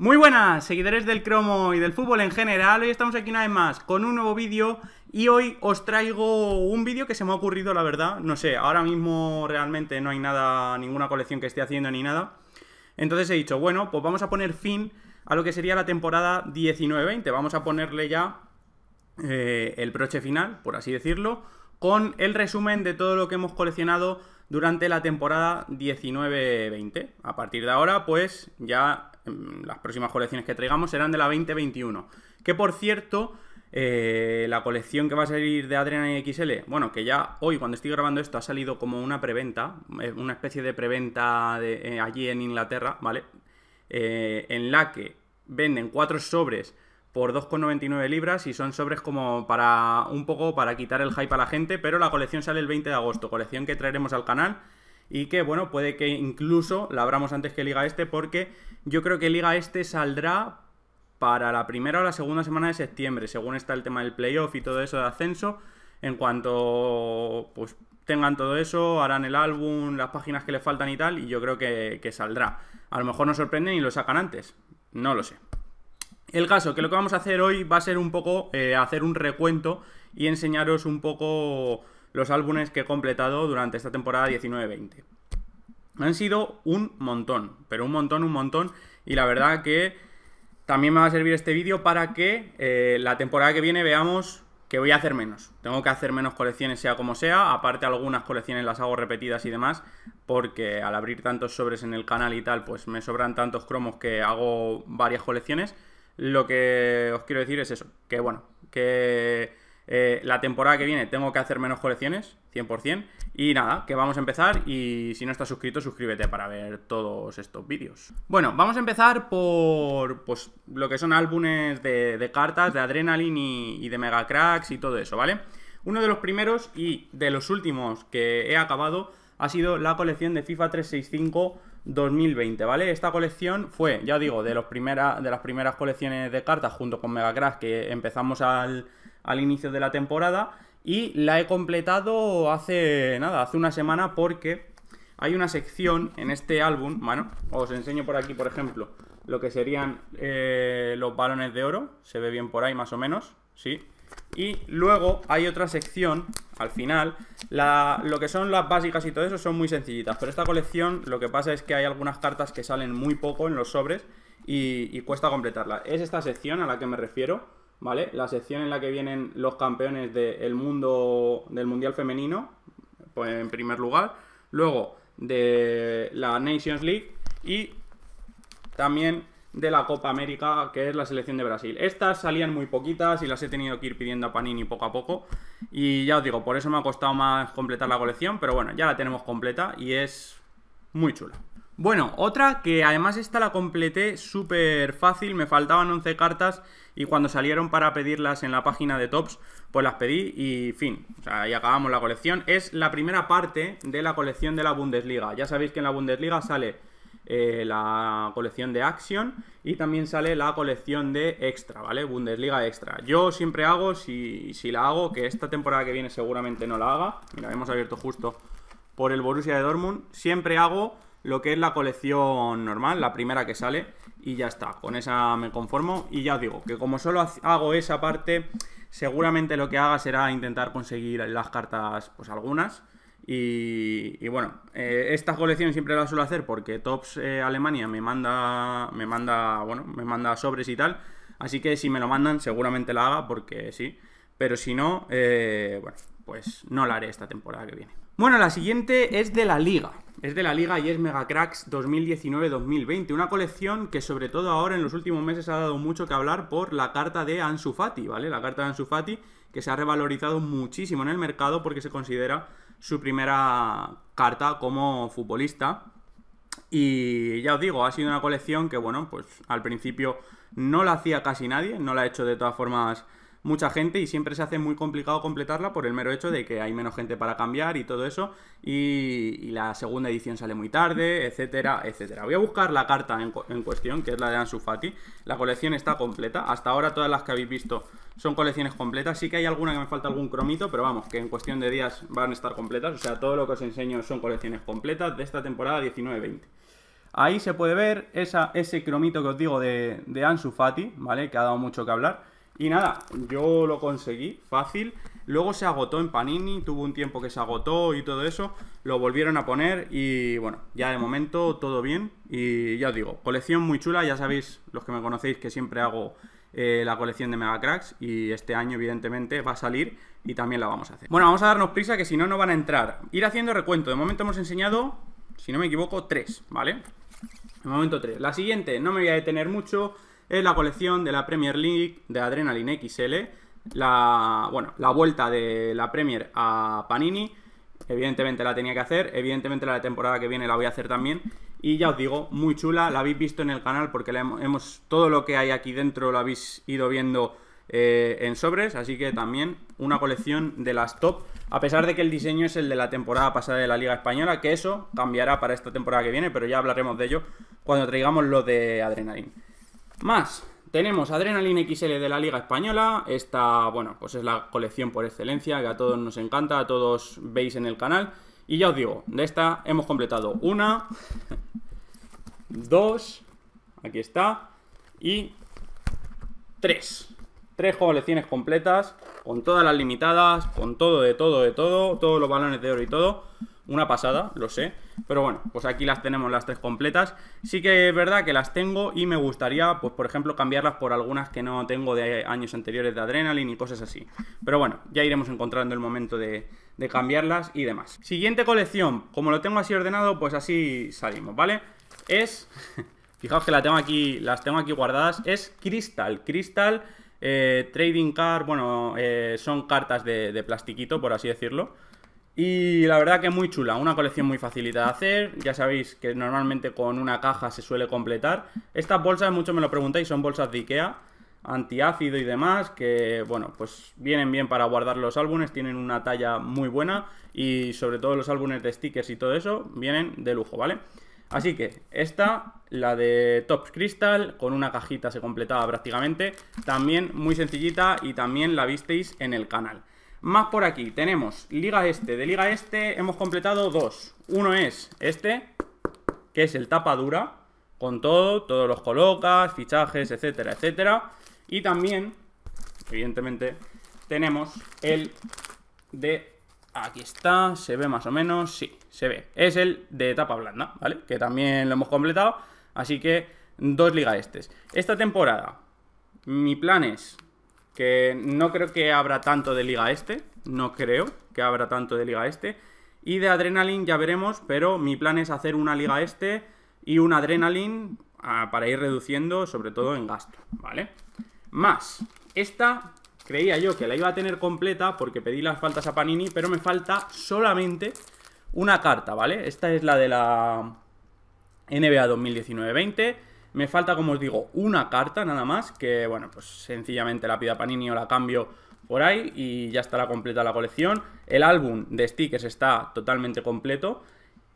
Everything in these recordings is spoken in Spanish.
Muy buenas, seguidores del cromo y del fútbol en general. Hoy estamos aquí una vez más con un nuevo vídeo y hoy os traigo un vídeo que se me ha ocurrido, la verdad. No sé, ahora mismo realmente no hay nada, ninguna colección que esté haciendo ni nada. Entonces he dicho, bueno, pues vamos a poner fin a lo que sería la temporada 19-20. Vamos a ponerle ya eh, el broche final, por así decirlo, con el resumen de todo lo que hemos coleccionado durante la temporada 19-20. A partir de ahora, pues ya Mm, las próximas colecciones que traigamos serán de la 2021. Que por cierto, eh, la colección que va a salir de Adrenaline XL, bueno, que ya hoy cuando estoy grabando esto ha salido como una preventa, eh, una especie de preventa eh, allí en Inglaterra, ¿vale? en la que venden cuatro sobres por 2,99 libras y son sobres como para un poco para quitar el hype a la gente, pero la colección sale el 20 de agosto, colección que traeremos al canal y que, bueno, puede que incluso la abramos antes que Liga Este porque yo creo que Liga Este saldrá para la primera o la segunda semana de septiembre, según está el tema del playoff y todo eso de ascenso. En cuanto pues tengan todo eso, harán el álbum, las páginas que le faltan y tal, y yo creo que, saldrá. A lo mejor nos sorprenden y lo sacan antes, no lo sé. El caso, que lo que vamos a hacer hoy va a ser un poco eh, hacer un recuento y enseñaros un poco los álbumes que he completado durante esta temporada 19-20. Han sido un montón, pero un montón, un montón. Y la verdad que también me va a servir este vídeo para que eh, la temporada que viene veamos que voy a hacer menos. Tengo que hacer menos colecciones sea como sea. Aparte algunas colecciones las hago repetidas y demás, porque al abrir tantos sobres en el canal y tal, pues me sobran tantos cromos que hago varias colecciones. Lo que os quiero decir es eso, que bueno, que eh, la temporada que viene tengo que hacer menos colecciones, 100%. Y nada, que vamos a empezar y si no estás suscrito, suscríbete para ver todos estos vídeos. Bueno, vamos a empezar por pues, lo que son álbumes de, cartas, de Adrenaline y, de Mega Cracks y todo eso, ¿vale? Uno de los primeros y de los últimos que he acabado ha sido la colección de FIFA 365 2020, ¿vale? Esta colección fue, ya digo, de, los de las primeras colecciones de cartas junto con Mega Cracks que empezamos al al inicio de la temporada y la he completado hace nada, hace una semana porque hay una sección en este álbum, bueno, os enseño por aquí, por ejemplo, lo que serían eh, los balones de oro, se ve bien por ahí más o menos, ¿sí? Y luego hay otra sección, al final, lo que son las básicas y todo eso son muy sencillitas, pero esta colección lo que pasa es que hay algunas cartas que salen muy poco en los sobres y, y cuesta completarla. Es esta sección a la que me refiero, ¿vale? La sección en la que vienen los campeones del mundo del Mundial Femenino, pues, en primer lugar. Luego de la Nations League y también de la Copa América, que es la selección de Brasil. Estas salían muy poquitas y las he tenido que ir pidiendo a Panini poco a poco. Y ya os digo, por eso me ha costado más completar la colección, pero bueno, ya la tenemos completa y es muy chula. Bueno, otra que además esta la completé súper fácil, me faltaban 11 cartas y cuando salieron para pedirlas en la página de Tops, pues las pedí y fin, o sea, ahí acabamos la colección. Es la primera parte de la colección de la Bundesliga. Ya sabéis que en la Bundesliga sale eh, la colección de Action y también sale la colección de Extra, ¿vale? Bundesliga Extra. Yo siempre hago, si, la hago, que esta temporada que viene seguramente no la haga, mira, hemos abierto justo por el Borussia de Dortmund, siempre hago lo que es la colección normal, la primera que sale, y ya está, con esa me conformo. Y ya os digo, que como solo hago esa parte, seguramente lo que haga será intentar conseguir las cartas, pues algunas. Y, bueno, eh, esta colección siempre la suelo hacer porque Tops eh, Alemania me manda, me manda, bueno, me manda sobres y tal. Así que si me lo mandan, seguramente la haga porque sí. Pero si no, eh, bueno, pues no la haré esta temporada que viene. Bueno, la siguiente es de la Liga. Es de la Liga y es Mega Cracks 2019-2020. Una colección que, sobre todo ahora en los últimos meses, ha dado mucho que hablar por la carta de Ansu Fati, ¿vale? La carta de Ansu Fati que se ha revalorizado muchísimo en el mercado porque se considera su primera carta como futbolista. Y ya os digo, ha sido una colección que, bueno, pues al principio no la hacía casi nadie, no la ha hecho de todas formas mucha gente y siempre se hace muy complicado completarla por el mero hecho de que hay menos gente para cambiar y todo eso. Y, la segunda edición sale muy tarde, etcétera, etcétera. Voy a buscar la carta en, cuestión, que es la de Ansu Fati. La colección está completa. Hasta ahora todas las que habéis visto son colecciones completas. Sí que hay alguna que me falta algún cromito, pero vamos, que en cuestión de días van a estar completas. O sea, todo lo que os enseño son colecciones completas de esta temporada 19-20. Ahí se puede ver ese cromito que os digo de, de Ansu Fati, ¿vale? Que ha dado mucho que hablar. Y nada, yo lo conseguí, fácil. Luego se agotó en Panini, tuvo un tiempo que se agotó y todo eso. Lo volvieron a poner y bueno, ya de momento todo bien. Y ya os digo, colección muy chula, ya sabéis, los que me conocéis, que siempre hago eh, la colección de Mega Cracks y este año evidentemente va a salir y también la vamos a hacer. Bueno, vamos a darnos prisa que si no, no van a entrar. Ir haciendo recuento, de momento hemos enseñado, si no me equivoco, tres, ¿vale? De momento tres. La siguiente, no me voy a detener mucho es la colección de la Premier League de Adrenaline XL, la, bueno, la vuelta de la Premier a Panini, evidentemente la tenía que hacer, evidentemente la temporada que viene la voy a hacer también, y ya os digo, muy chula, la habéis visto en el canal porque hemos, todo lo que hay aquí dentro lo habéis ido viendo eh, en sobres, así que también una colección de las top, a pesar de que el diseño es el de la temporada pasada de la Liga Española, que eso cambiará para esta temporada que viene, pero ya hablaremos de ello cuando traigamos lo de Adrenaline más, tenemos Adrenaline XL de la Liga Española. Esta, bueno, pues es la colección por excelencia que a todos nos encanta, a todos veis en el canal. Y ya os digo, de esta hemos completado una, dos, aquí está, y tres. Tres colecciones completas, con todas las limitadas, con todo, de todo, de todo, todos los balones de oro y todo. Una pasada, lo sé. Pero bueno, pues aquí las tenemos las tres completas. Sí que es verdad que las tengo y me gustaría, pues por ejemplo, cambiarlas por algunas que no tengo de años anteriores de Adrenaline y cosas así. Pero bueno, ya iremos encontrando el momento de, cambiarlas y demás. Siguiente colección, como lo tengo así ordenado, pues así salimos, ¿vale? Es... Fijaos que la tengo aquí, las tengo aquí guardadas. Es Crystal. Crystal eh, trading card, bueno, eh, son cartas de, plastiquito, por así decirlo. Y la verdad que muy chula, una colección muy facilita de hacer. Ya sabéis que normalmente con una caja se suele completar. Estas bolsas, muchos me lo preguntáis, son bolsas de Ikea, antiácido y demás, que bueno, pues vienen bien para guardar los álbumes, tienen una talla muy buena y sobre todo los álbumes de stickers y todo eso vienen de lujo, ¿vale? vale Así que esta, la de Top Crystal, con una cajita se completaba prácticamente. También muy sencillita y también la visteis en el canal. Más por aquí, tenemos Liga Este. De Liga Este hemos completado dos. Uno es este, que es el tapa dura, con todo, todos los colocas, fichajes, etcétera, etcétera. Y también, evidentemente, tenemos el de Aquí está, se ve más o menos, sí, se ve. Es el de etapa blanda, ¿vale? Que también lo hemos completado, así que dos liga estes. Esta temporada, mi plan es que no creo que habrá tanto de liga este, no creo que habrá tanto de liga este. Y de Adrenalin ya veremos, pero mi plan es hacer una liga este y un Adrenalin ah, para ir reduciendo, sobre todo en gasto, ¿vale? Más, esta Creía yo que la iba a tener completa porque pedí las faltas a Panini, pero me falta solamente una carta, ¿vale? Esta es la de la NBA 2019-20. Me falta, como os digo, una carta nada más, que bueno, pues sencillamente la pida Panini o la cambio por ahí y ya estará completa la colección. El álbum de stickers está totalmente completo.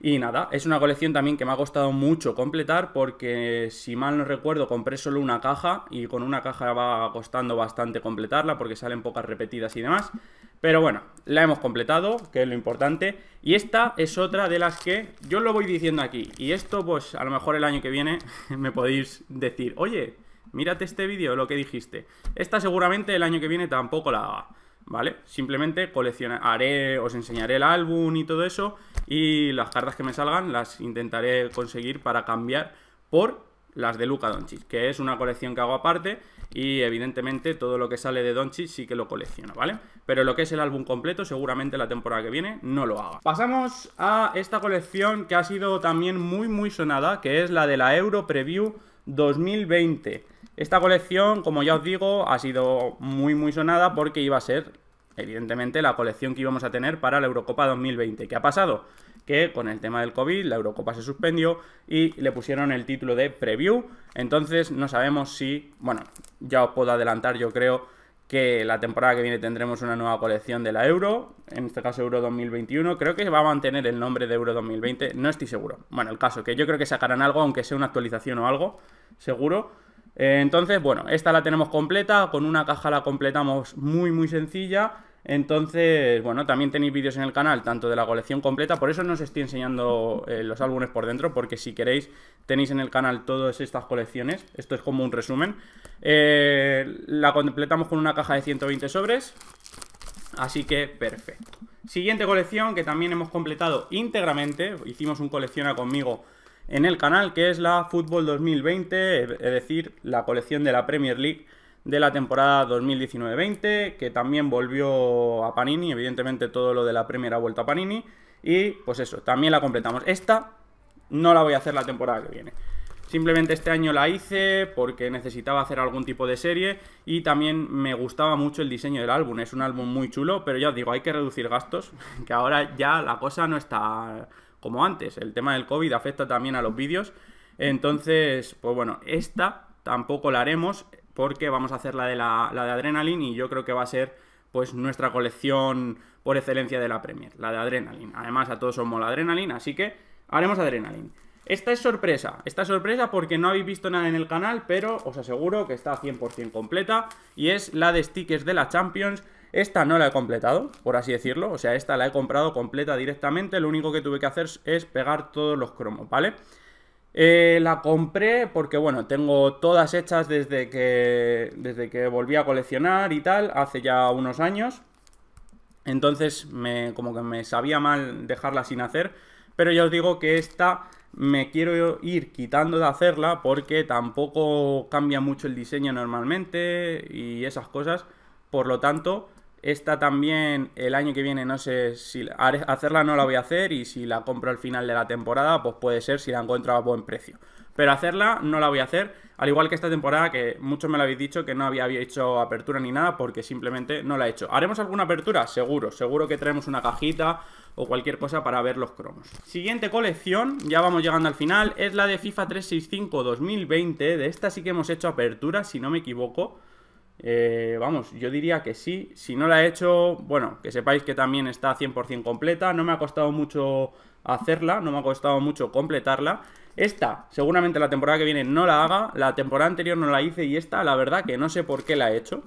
Y nada, es una colección también que me ha costado mucho completar porque si mal no recuerdo compré solo una caja y con una caja va costando bastante completarla porque salen pocas repetidas y demás. Pero bueno, la hemos completado, que es lo importante. Y esta es otra de las que yo lo voy diciendo aquí. Y esto pues a lo mejor el año que viene me podéis decir, oye, mírate este vídeo, lo que dijiste. Esta seguramente el año que viene tampoco la ¿vale? Simplemente coleccionaré, os enseñaré el álbum y todo eso y las cartas que me salgan las intentaré conseguir para cambiar por las de Luca Doncic, que es una colección que hago aparte y evidentemente todo lo que sale de Doncic sí que lo colecciono, ¿vale? Pero lo que es el álbum completo seguramente la temporada que viene no lo haga. Pasamos a esta colección que ha sido también muy muy sonada, que es la de la Euro Preview 2020. Esta colección, como ya os digo, ha sido muy muy sonada porque iba a ser, evidentemente, la colección que íbamos a tener para la Eurocopa 2020. ¿Qué ha pasado? Que con el tema del COVID la Eurocopa se suspendió y le pusieron el título de preview. Entonces no sabemos si, bueno, ya os puedo adelantar yo creo que la temporada que viene tendremos una nueva colección de la Euro, en este caso Euro 2021, creo que va a mantener el nombre de Euro 2020, no estoy seguro. Bueno, el caso que yo creo que sacarán algo, aunque sea una actualización o algo, seguro. Eh, entonces, bueno, esta la tenemos completa, con una caja la completamos muy muy sencilla entonces, bueno, también tenéis vídeos en el canal, tanto de la colección completa, por eso no os estoy enseñando eh, los álbumes por dentro, porque si queréis tenéis en el canal todas estas colecciones, esto es como un resumen. Eh, la completamos con una caja de 120 sobres, así que perfecto. Siguiente colección que también hemos completado íntegramente, hicimos un colecciona conmigo en el canal, que es la Fútbol 2020, es decir, la colección de la Premier League de la temporada 2019-20, que también volvió a Panini, evidentemente todo lo de la primera vuelta a Panini, y pues eso, también la completamos. Esta no la voy a hacer la temporada que viene. Simplemente este año la hice porque necesitaba hacer algún tipo de serie y también me gustaba mucho el diseño del álbum. Es un álbum muy chulo, pero ya os digo, hay que reducir gastos, que ahora ya la cosa no está como antes. El tema del COVID afecta también a los vídeos. Entonces, pues bueno, esta tampoco la haremos porque vamos a hacer la de, la, de Adrenaline y yo creo que va a ser pues nuestra colección por excelencia de la Premier, la de Adrenaline. Además a todos somos la Adrenaline, así que haremos Adrenaline. Esta es sorpresa, esta es sorpresa porque no habéis visto nada en el canal, pero os aseguro que está 100% completa y es la de stickers de la Champions. Esta no la he completado, por así decirlo, o sea, esta la he comprado completa directamente, lo único que tuve que hacer es pegar todos los cromos, ¿vale? vale eh, la compré porque, bueno, tengo todas hechas desde que, desde que volví a coleccionar y tal, hace ya unos años. Entonces, me, como que me sabía mal dejarla sin hacer. Pero ya os digo que esta me quiero ir quitando de hacerla porque tampoco cambia mucho el diseño normalmente y esas cosas. Por lo tanto, esta también el año que viene, no sé si hacerla no la voy a hacer y si la compro al final de la temporada, pues puede ser si la encuentro a buen precio. Pero hacerla no la voy a hacer, al igual que esta temporada que muchos me lo habéis dicho que no había hecho apertura ni nada porque simplemente no la he hecho. ¿Haremos alguna apertura? Seguro, seguro que traemos una cajita o cualquier cosa para ver los cromos. Siguiente colección, ya vamos llegando al final, es la de FIFA 365 2020, de esta sí que hemos hecho apertura si no me equivoco. Eh, vamos, yo diría que sí. Si no la he hecho, bueno, que sepáis que también está 100% completa. No me ha costado mucho hacerla, no me ha costado mucho completarla. Esta, seguramente la temporada que viene no la haga. La temporada anterior no la hice y esta, la verdad que no sé por qué la he hecho.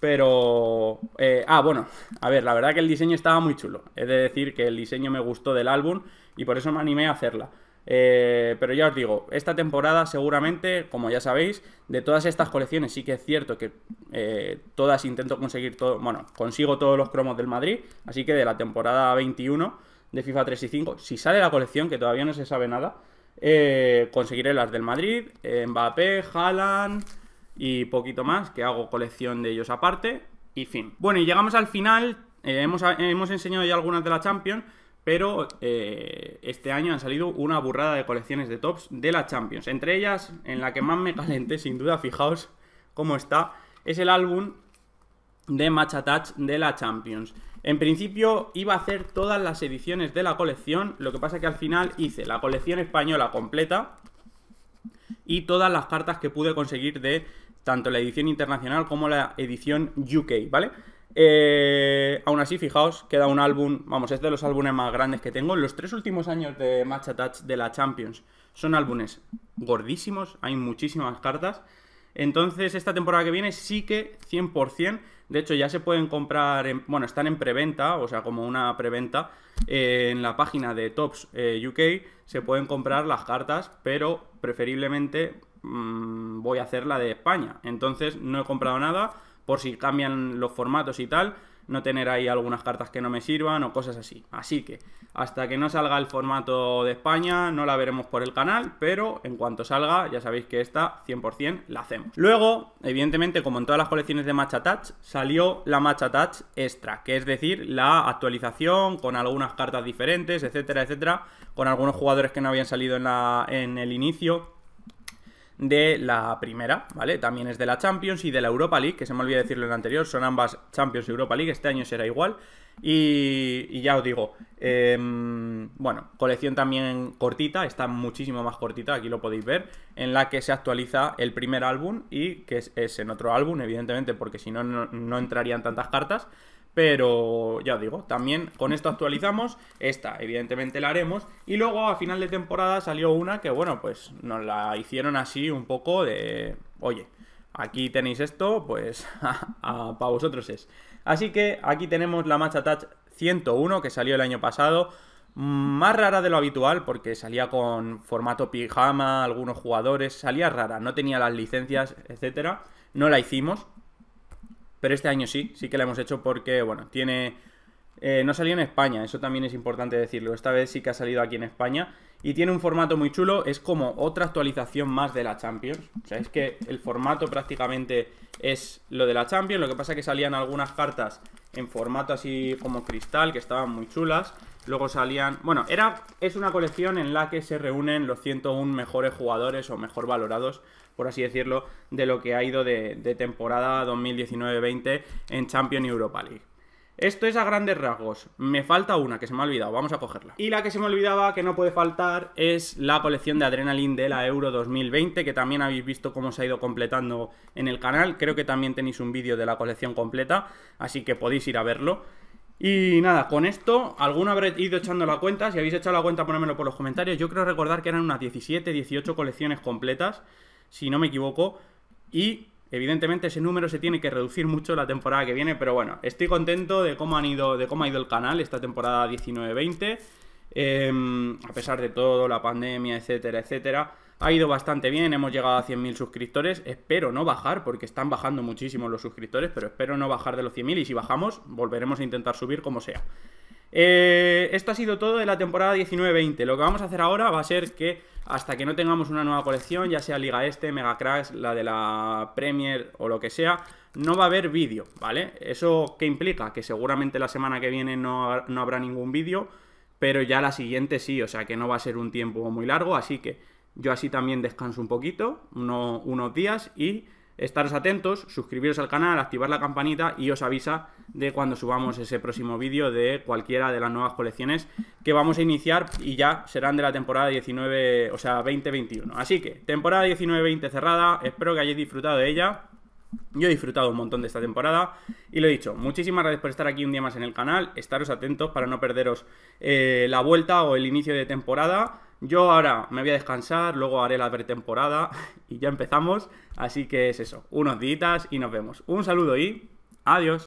Pero... Eh, ah, bueno, a ver, la verdad que el diseño estaba muy chulo. Es de decir que el diseño me gustó del álbum y por eso me animé a hacerla. Eh, pero ya os digo, esta temporada seguramente, como ya sabéis, de todas estas colecciones sí que es cierto que eh, todas intento conseguir todo, bueno, consigo todos los cromos del Madrid, así que de la temporada 21 de FIFA 3 y 5, si sale la colección, que todavía no se sabe nada, eh, conseguiré las del Madrid, Mbappé, Haaland y poquito más, que hago colección de ellos aparte, y fin. Bueno, y llegamos al final, hemos, hemos enseñado ya algunas de la Champions, pero eh, este año han salido una burrada de colecciones de tops de la Champions. Entre ellas, en la que más me calenté, sin duda, fijaos cómo está, es el álbum de Match Attach de la Champions. En principio iba a hacer todas las ediciones de la colección, lo que pasa que al final hice la colección española completa y todas las cartas que pude conseguir de tanto la edición internacional como la edición UK, ¿vale? Eh, aún así, fijaos, queda un álbum, vamos, es de los álbumes más grandes que tengo. En los tres últimos años de Match Attach de la Champions son álbumes gordísimos, hay muchísimas cartas. Entonces, esta temporada que viene sí que 100%. De hecho, ya se pueden comprar, bueno, están en preventa, o sea, como una preventa, eh, en la página de Tops eh, UK se pueden comprar las cartas, pero preferiblemente mm, voy a hacer la de España. Entonces, no he comprado nada por si cambian los formatos y tal, no tener ahí algunas cartas que no me sirvan o cosas así. Así que hasta que no salga el formato de España no la veremos por el canal, pero en cuanto salga ya sabéis que esta 100% la hacemos. Luego, evidentemente, como en todas las colecciones de Match Touch, salió la Match Touch Extra, que es decir, la actualización con algunas cartas diferentes, etcétera, etcétera, con algunos jugadores que no habían salido en, en el inicio de la primera, ¿vale? También es de la Champions y de la Europa League, que se me olvidó decirlo en el anterior, son ambas Champions y Europa League, este año será igual. Y, ya os digo, em, bueno, colección también cortita, está muchísimo más cortita, aquí lo podéis ver, en la que se actualiza el primer álbum y que es en otro álbum, evidentemente, porque si no, no entrarían tantas cartas. Pero ya digo, también con esto actualizamos. Esta, evidentemente, la haremos. Y luego a final de temporada salió una que, bueno, pues nos la hicieron así un poco de. Oye, aquí tenéis esto, pues para vosotros es. Así que aquí tenemos la Match Attach 101 que salió el año pasado. Más rara de lo habitual porque salía con formato pijama, algunos jugadores, salía rara, no tenía las licencias, etcétera. No la hicimos, pero este año sí, sí que la hemos hecho porque, bueno, tiene... Eh, no salió en España, eso también es importante decirlo. Esta vez sí que ha salido aquí en España. Y tiene un formato muy chulo, es como otra actualización más de la Champions. O sea, es que el formato prácticamente es lo de la Champions. Lo que pasa es que salían algunas cartas en formato así como cristal, que estaban muy chulas. Luego salían... Bueno, era, es una colección en la que se reúnen los 101 mejores jugadores o mejor valorados por así decirlo, de lo que ha ido de, temporada 2019-20 en Champions Europa League. Esto es a grandes rasgos. Me falta una que se me ha olvidado, vamos a cogerla. Y la que se me olvidaba, que no puede faltar, es la colección de Adrenaline de la Euro 2020, que también habéis visto cómo se ha ido completando en el canal. Creo que también tenéis un vídeo de la colección completa, así que podéis ir a verlo. Y nada, con esto, alguno habréis ido echando la cuenta. Si habéis echado la cuenta, ponedmelo por los comentarios. Yo creo recordar que eran unas 17, 18 colecciones completas si no me equivoco. Y evidentemente ese número se tiene que reducir mucho la temporada que viene, pero bueno, estoy contento de cómo, han ido, de cómo ha ido el canal esta temporada 19-20. Em, a pesar de todo, la pandemia, etcétera, etcétera. Ha ido bastante bien, hemos llegado a 100.000 suscriptores. Espero no bajar, porque están bajando muchísimo los suscriptores, pero espero no bajar de los 100.000 y si bajamos, volveremos a intentar subir como sea. Eh, esto ha sido todo de la temporada 19-20. Lo que vamos a hacer ahora va a ser que hasta que no tengamos una nueva colección, ya sea Liga Este, Mega Crash, la de la Premier o lo que sea, no va a haber vídeo, ¿vale? ¿Eso qué implica? Que seguramente la semana que viene no, habrá ningún vídeo, pero ya la siguiente sí, o sea que no va a ser un tiempo muy largo, así que yo así también descanso un poquito, unos días y Estaros atentos, suscribiros al canal, activar la campanita y os avisa de cuando subamos ese próximo vídeo de cualquiera de las nuevas colecciones que vamos a iniciar y ya serán de la temporada 19, o sea, 2021. Así que, temporada 19-20 cerrada, espero que hayáis disfrutado de ella. Yo he disfrutado un montón de esta temporada y lo he dicho, muchísimas gracias por estar aquí un día más en el canal, estaros atentos para no perderos eh, la vuelta o el inicio de temporada. Yo ahora me voy a descansar, luego haré la pretemporada y ya empezamos. Así que es eso, unos días y nos vemos. Un saludo y adiós.